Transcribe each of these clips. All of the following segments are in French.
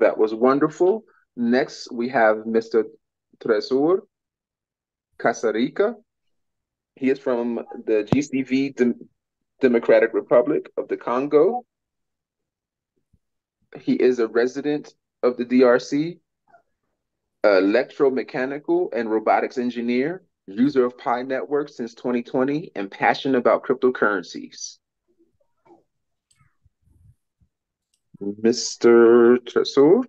That was wonderful. Next, we have Mr. Tresor Casarica. He is from the GCV De Democratic Republic of the Congo. He is a resident of the DRC, electromechanical and robotics engineer, user of Pi Network since 2020, and passionate about cryptocurrencies. Mr. Tressot.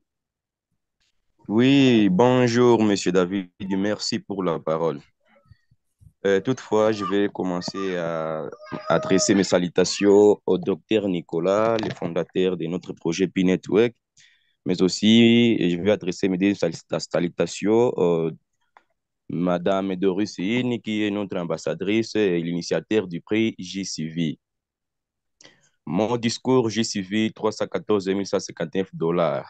Oui, bonjour, Monsieur David. Merci pour la parole. Euh, toutefois, je vais commencer à adresser mes salutations au docteur Nicolas, le fondateur de notre projet P-Network, mais aussi je vais adresser mes salutations à Madame Doris Hine, qui est notre ambassadrice et l'initiateur du prix JCV. Mon discours JCV 314 159 dollars.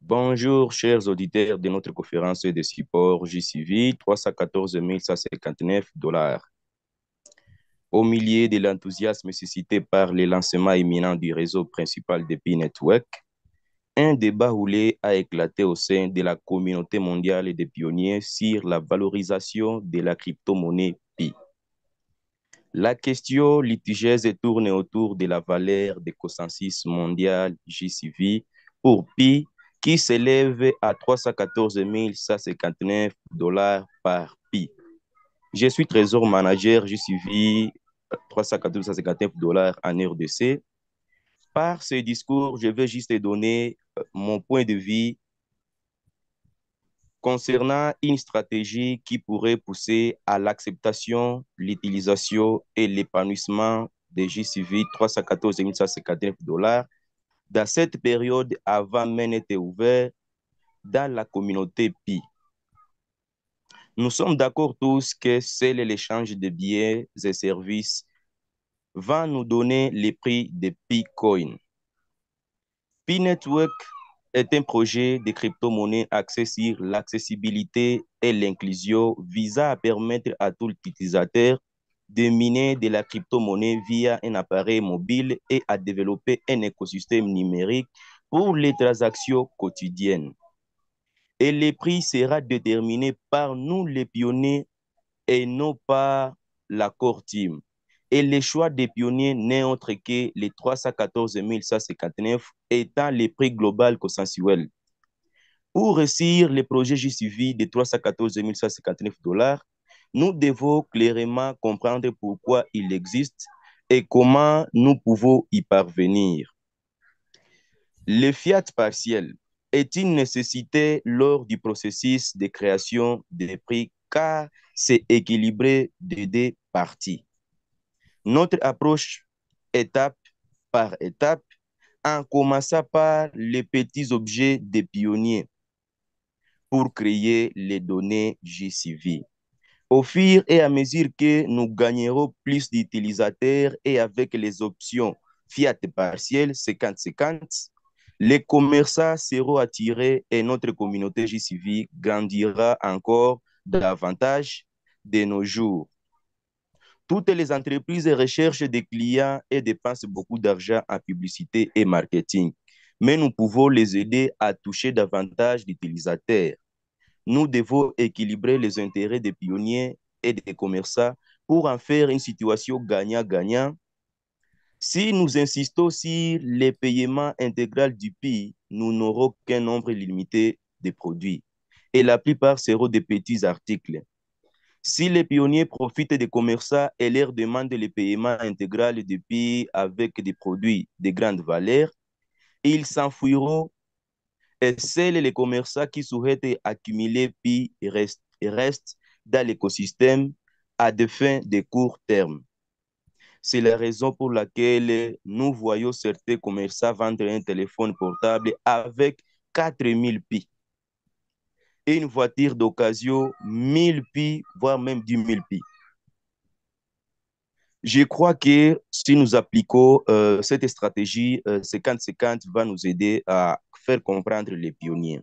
Bonjour, chers auditeurs de notre conférence de support JCV 314 159 dollars. Au milieu de l'enthousiasme suscité par le lancement imminent du réseau principal de network un débat roulé a éclaté au sein de la communauté mondiale des pionniers sur la valorisation de la crypto-monnaie la question litigieuse tourne autour de la valeur des consensus mondial JCV pour pi qui s'élève à 314 159 dollars par pi. Je suis trésor manager JCV 314 159 dollars en RDC. Par ce discours, je vais juste donner euh, mon point de vue concernant une stratégie qui pourrait pousser à l'acceptation, l'utilisation et l'épanouissement des JCV 314 dollars dans cette période avant même été ouvert dans la communauté Pi. Nous sommes d'accord tous que seul l'échange de billets et services va nous donner les prix des Pi Coin. Pi Network c'est un projet de crypto-monnaie axé sur l'accessibilité et l'inclusion visant à permettre à tout utilisateur de miner de la crypto-monnaie via un appareil mobile et à développer un écosystème numérique pour les transactions quotidiennes. Et le prix sera déterminé par nous, les pionniers, et non par la core team et le choix des pionniers n'est autre que les 314 159 étant les prix global consensuel. Pour réussir le projet juste de 314 159 dollars, nous devons clairement comprendre pourquoi il existe et comment nous pouvons y parvenir. Le fiat partiel est une nécessité lors du processus de création des prix car c'est équilibré des deux parties. Notre approche étape par étape en commençant par les petits objets des pionniers pour créer les données JCV. Au fur et à mesure que nous gagnerons plus d'utilisateurs et avec les options Fiat partiel 50-50, les commerçants seront attirés et notre communauté JCV grandira encore davantage de nos jours. Toutes les entreprises recherchent des clients et dépensent beaucoup d'argent en publicité et marketing, mais nous pouvons les aider à toucher davantage d'utilisateurs. Nous devons équilibrer les intérêts des pionniers et des commerçants pour en faire une situation gagnant-gagnant. Si nous insistons sur les paiements intégral du pays, nous n'aurons qu'un nombre limité de produits et la plupart seront des petits articles. Si les pionniers profitent des commerçants et leur demandent le paiement intégral du pays avec des produits de grande valeur, ils s'enfuiront et seuls les commerçants qui souhaitent accumuler puis restent, restent dans l'écosystème à des fins de court terme. C'est la raison pour laquelle nous voyons certains commerçants vendre un téléphone portable avec 4000 pis et une voiture d'occasion 1000 pis voire même du 1000 pis Je crois que si nous appliquons euh, cette stratégie 50-50 euh, va nous aider à faire comprendre les pionniers.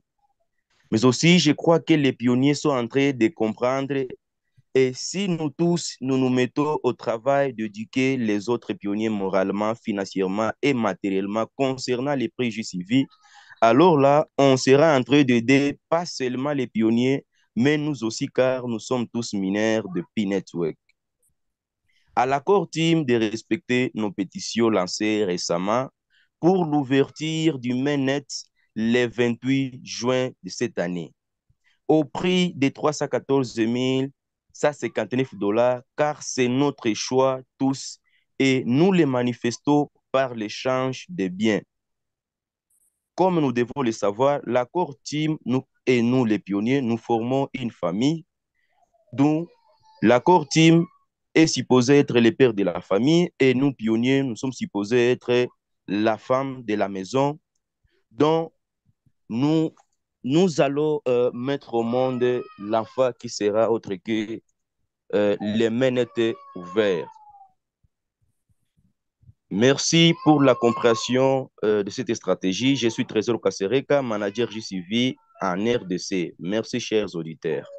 Mais aussi, je crois que les pionniers sont en train de comprendre et si nous tous, nous nous mettons au travail d'éduquer les autres pionniers moralement, financièrement et matériellement concernant les préjugés civils, alors là, on sera en train d'aider pas seulement les pionniers, mais nous aussi, car nous sommes tous mineurs de P-Network. À l'accord team de respecter nos pétitions lancées récemment pour l'ouverture du mainnet le 28 juin de cette année, au prix de 314 159 dollars, car c'est notre choix tous et nous les manifestons par l'échange des biens comme nous devons le savoir, l'accord team nous, et nous, les pionniers, nous formons une famille dont l'accord team est supposé être le père de la famille et nous, pionniers, nous sommes supposés être la femme de la maison dont nous, nous allons euh, mettre au monde l'enfant qui sera autre que euh, les mains étaient ouvertes. Merci pour la compréhension euh, de cette stratégie. Je suis Trésor Kasereka, manager JCV en RDC. Merci, chers auditeurs.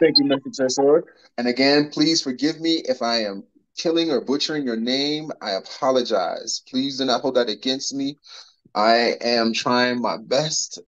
Thank you, Mr. Trésor. And again, please forgive me if I am killing or butchering your name. I apologize. Please do not hold that against me. I am trying my best